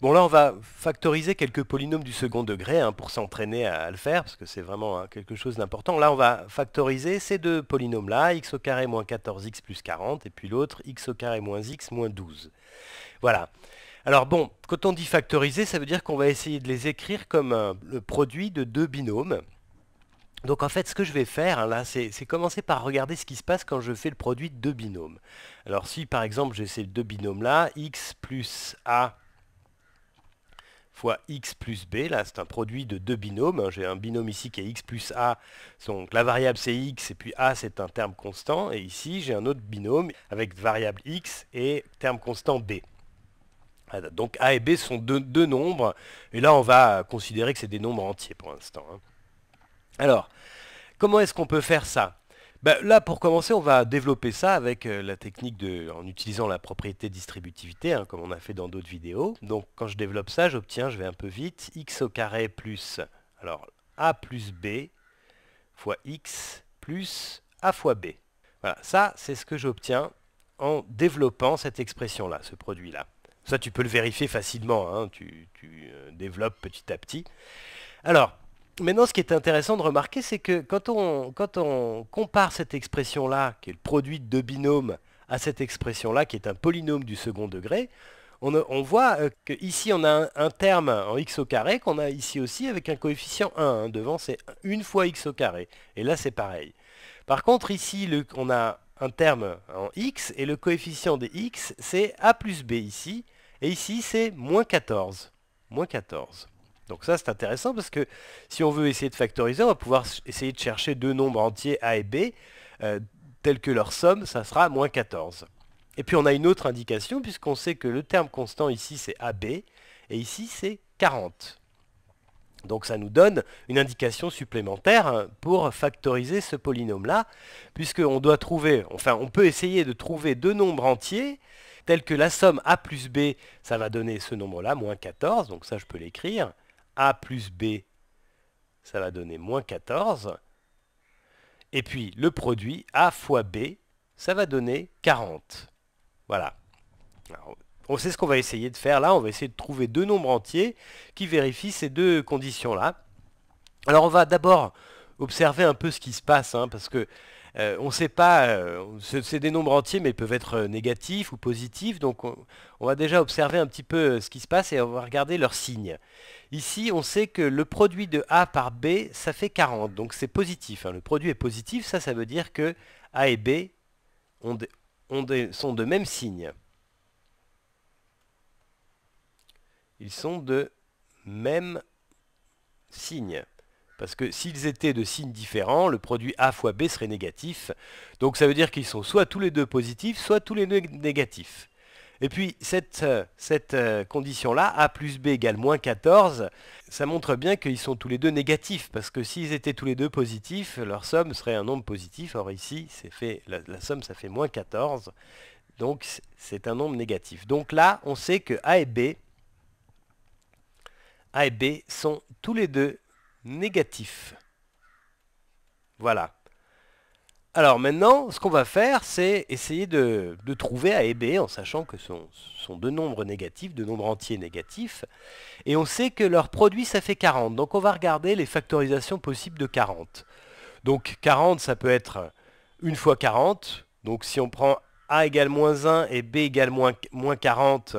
Bon là on va factoriser quelques polynômes du second degré hein, pour s'entraîner à, le faire, parce que c'est vraiment hein, quelque chose d'important. Là on va factoriser ces deux polynômes là, x au carré moins 14x plus 40, et puis l'autre x au carré moins x moins 12. Voilà. Alors bon, quand on dit factoriser, ça veut dire qu'on va essayer de les écrire comme euh, le produit de deux binômes. Donc en fait, ce que je vais faire, hein, là, c'est commencer par regarder ce qui se passe quand je fais le produit de deux binômes. Alors si par exemple j'ai ces deux binômes là, x plus a fois x plus b. Là, c'est un produit de deux binômes. Hein. J'ai un binôme ici qui est x plus a. Donc la variable c'est x et puis a c'est un terme constant. Et ici, j'ai un autre binôme avec variable x et terme constant b. Donc a et b sont deux, nombres. Et là, on va considérer que c'est des nombres entiers pour l'instant. Hein. Alors, comment est-ce qu'on peut faire ça bah, là, pour commencer, on va développer ça avec euh, la technique de, en utilisant la propriété distributivité, hein, comme on a fait dans d'autres vidéos. Donc quand je développe ça, j'obtiens, je vais un peu vite, x au carré plus, alors a plus b fois x plus a fois b. Voilà, ça c'est ce que j'obtiens en développant cette expression-là, ce produit-là. Ça, tu peux le vérifier facilement, hein, tu, euh, développes petit à petit. Alors, Maintenant, ce qui est intéressant de remarquer, c'est que quand on, compare cette expression-là, qui est le produit de deux binômes, à cette expression-là, qui est un polynôme du second degré, on, voit euh, qu'ici, on a un, terme en x au carré qu'on a ici aussi avec un coefficient 1. Hein. devant, c'est une fois x au carré. Et là, c'est pareil. Par contre, ici, on a un terme en x, et le coefficient des x, c'est a plus b ici, et ici, c'est moins 14. Moins 14. Donc ça, c'est intéressant parce que si on veut essayer de factoriser, on va pouvoir essayer de chercher deux nombres entiers A et B, euh, tels que leur somme, ça sera moins 14. Et puis on a une autre indication puisqu'on sait que le terme constant ici, c'est AB, et ici, c'est 40. Donc ça nous donne une indication supplémentaire hein, pour factoriser ce polynôme-là, puisqu'on doit trouver, enfin on peut essayer de trouver deux nombres entiers, tels que la somme A plus B, ça va donner ce nombre-là, moins 14, donc ça je peux l'écrire, a plus B, ça va donner moins 14. Et puis le produit A fois B, ça va donner 40. Voilà. on sait ce qu'on va essayer de faire là. On va essayer de trouver deux nombres entiers qui vérifient ces deux conditions-là. Alors on va d'abord observer un peu ce qui se passe, hein, parce que euh, on ne sait pas, euh, c'est des nombres entiers, mais ils peuvent être euh, négatifs ou positifs. Donc on, va déjà observer un petit peu ce qui se passe et on va regarder leurs signes. Ici, on sait que le produit de A par B, ça fait 40. Donc c'est positif. Hein. Le produit est positif, ça, ça veut dire que A et B sont de même signe. Ils sont de même signe. Parce que s'ils étaient de signes différents, le produit A fois B serait négatif. Donc ça veut dire qu'ils sont soit tous les deux positifs, soit tous les deux négatifs. Et puis cette, euh, euh, condition-là, A plus B égale moins 14, ça montre bien qu'ils sont tous les deux négatifs, parce que s'ils étaient tous les deux positifs, leur somme serait un nombre positif. Or ici, la, somme, ça fait moins 14, donc c'est un nombre négatif. Donc là, on sait que A et B, A et B sont tous les deux négatif. Voilà. Alors maintenant, ce qu'on va faire, c'est essayer de, trouver trouver et B en sachant que ce sont, deux nombres négatifs, deux nombres entiers négatifs, et on sait que leur produit, ça fait 40. Donc on va regarder les factorisations possibles de 40. Donc 40, ça peut être une fois 40. Donc si on prend A égale moins 1 et B égale moins, moins 40,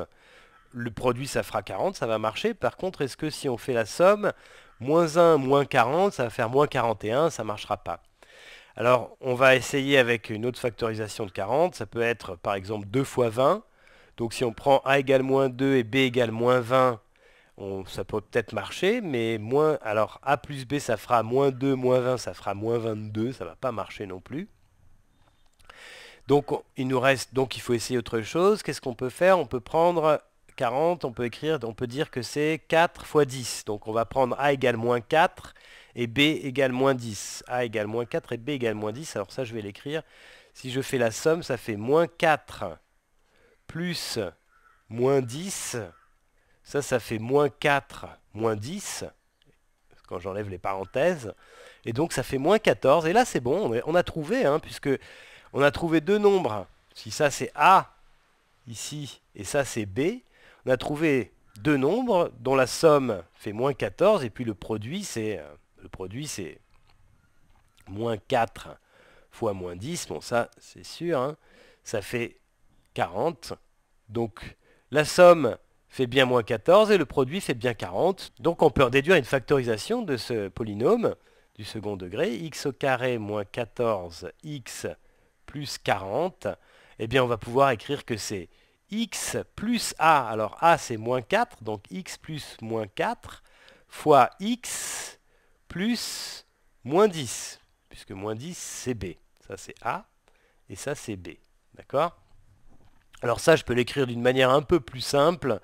le produit, ça fera 40, ça va marcher. Par contre, est-ce que si on fait la somme, Moins 1, moins 40, ça va faire moins 41, ça ne marchera pas. Alors, on va essayer avec une autre factorisation de 40. Ça peut être, par exemple, 2 fois 20. Donc, si on prend A égale moins 2 et B égale moins 20, ça peut peut-être marcher, mais moins... Alors, A plus B, ça fera moins 2, moins 20, ça fera moins 22. Ça ne va pas marcher non plus. Donc, il nous reste... Donc, il faut essayer autre chose. Qu'est-ce qu'on peut faire On peut prendre 40, on peut écrire, on peut dire que c'est 4 fois 10. Donc on va prendre A égale moins 4 et B égale moins 10. A égale moins 4 et B égale moins 10. Alors ça, je vais l'écrire. Si je fais la somme, ça fait moins 4 plus moins 10. Ça, ça fait moins 4 moins 10. Quand j'enlève les parenthèses. Et donc ça fait moins 14. Et là, c'est bon, on a trouvé, hein, puisque on a trouvé deux nombres. Si ça, c'est A ici, et ça, c'est B, on a trouvé deux nombres dont la somme fait moins 14 et puis le produit c'est euh, le produit c'est moins 4 fois moins 10, bon ça c'est sûr, hein. ça fait 40. Donc la somme fait bien moins 14 et le produit fait bien 40. Donc on peut en déduire une factorisation de ce polynôme du second degré, x au carré moins 14x plus 40. Eh bien on va pouvoir écrire que c'est x plus a, alors a c'est moins 4, donc x plus moins 4, fois x plus moins 10, puisque moins 10 c'est b. Ça c'est a, et ça c'est b. D'accord Alors ça je peux l'écrire d'une manière un peu plus simple.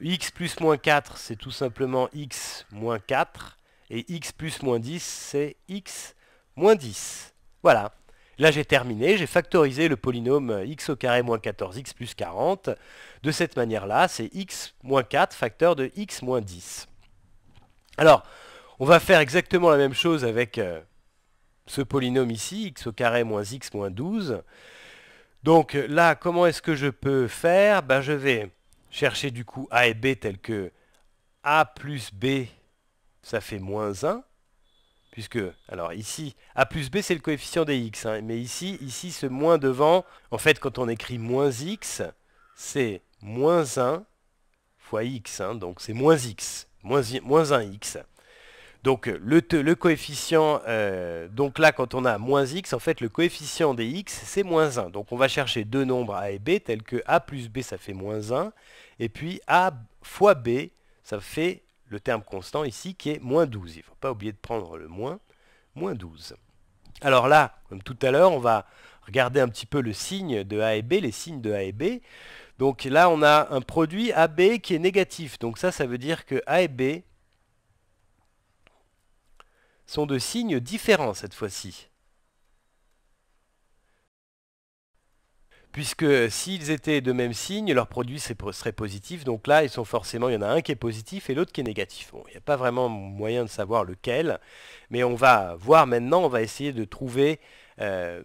x plus moins 4 c'est tout simplement x moins 4, et x plus moins 10 c'est x moins 10. Voilà. Là, j'ai terminé, j'ai factorisé le polynôme x au carré moins 14x plus 40. De cette manière-là, c'est x moins 4 facteur de x moins 10. Alors, on va faire exactement la même chose avec euh, ce polynôme ici, x au carré moins x moins 12. Donc euh, là, comment est-ce que je peux faire ben, Je vais chercher du coup a et b tel que a plus b, ça fait moins 1, puisque, alors ici, A plus B c'est le coefficient des X, hein, mais ici, ici ce moins devant, en fait quand on écrit moins X, c'est moins 1 fois X, hein, donc c'est moins X, moins, 1 X. Donc le, coefficient, euh, donc là quand on a moins x, en fait le coefficient des x c'est moins 1. Donc on va chercher deux nombres a et b tels que a plus b ça fait moins 1 et puis a fois b ça fait le terme constant ici qui est moins 12. Il ne faut pas oublier de prendre le moins, moins 12. Alors là, comme tout à l'heure, on va regarder un petit peu le signe de A et B, les signes de A et B. Donc là, on a un produit AB qui est négatif. Donc ça, ça veut dire que A et B sont de signes différents cette fois-ci. puisque s'ils étaient de même signe, leur produit serait positif. Donc là, ils sont forcément, il y en a un qui est positif et l'autre qui est négatif. Bon, il n'y a pas vraiment moyen de savoir lequel, mais on va voir maintenant, on va essayer de trouver... Euh,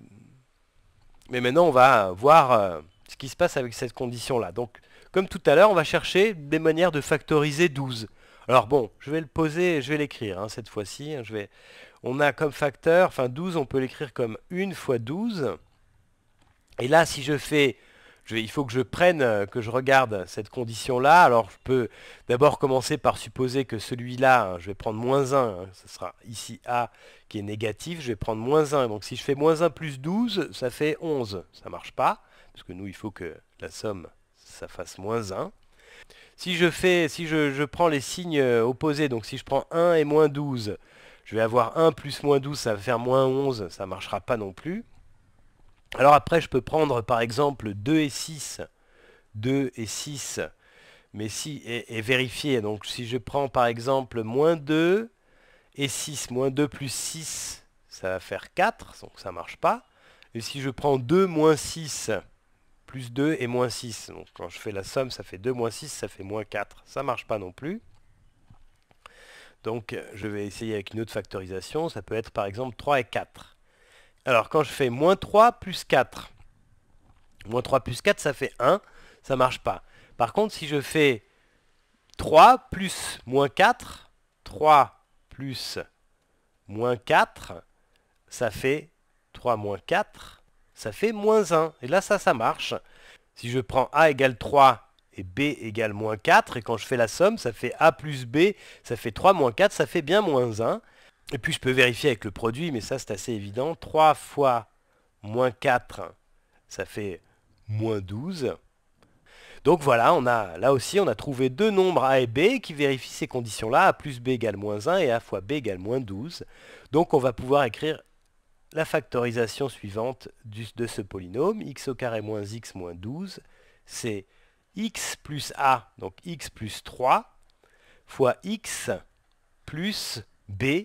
mais maintenant, on va voir euh, ce qui se passe avec cette condition-là. Donc, comme tout à l'heure, on va chercher des manières de factoriser 12. Alors bon, je vais le poser, je vais l'écrire hein, cette fois-ci. Hein, vais... On a comme facteur, enfin 12, on peut l'écrire comme 1 fois 12. Et là, si je fais... Je, il faut que je prenne, euh, que je regarde cette condition-là. Alors, je peux d'abord commencer par supposer que celui-là, hein, je vais prendre moins 1. Hein, ce sera ici A qui est négatif. Je vais prendre moins 1. Donc, si je fais moins 1 plus 12, ça fait 11. Ça ne marche pas, parce que nous, il faut que la somme, ça fasse moins 1. Si je fais, si je, je prends les signes euh, opposés, donc si je prends 1 et moins 12, je vais avoir 1 plus moins 12, ça va faire moins 11, ça ne marchera pas non plus. Alors après, je peux prendre par exemple 2 et 6, 2 et 6, mais si, et, et vérifier. Donc si je prends par exemple moins 2 et 6, moins 2 plus 6, ça va faire 4, donc ça ne marche pas. Et si je prends 2 moins 6, plus 2 et moins 6, donc quand je fais la somme, ça fait 2 moins 6, ça fait moins 4, ça ne marche pas non plus. Donc je vais essayer avec une autre factorisation, ça peut être par exemple 3 et 4. Alors quand je fais moins 3 plus 4, moins 3 plus 4 ça fait 1, ça marche pas. Par contre si je fais 3 plus moins 4, 3 plus moins 4, ça fait 3 moins 4, ça fait moins 1. Et là ça, ça marche. Si je prends A égale 3 et B égale moins 4, et quand je fais la somme, ça fait A plus B, ça fait 3 moins 4, ça fait bien moins 1. Et puis je peux vérifier avec le produit, mais ça c'est assez évident. 3 fois moins 4, ça fait moins 12. Donc voilà, on a, là aussi on a trouvé deux nombres A et B qui vérifient ces conditions-là. A plus B égale moins 1 et A fois B égale moins 12. Donc on va pouvoir écrire la factorisation suivante de ce polynôme. x au carré moins x moins 12, c'est x plus A, donc x plus 3, fois x plus B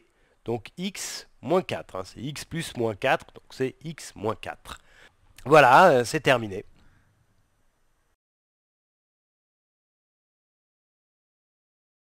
donc x moins 4, hein, c'est x plus moins 4, donc c'est x moins 4. Voilà, euh, c'est terminé.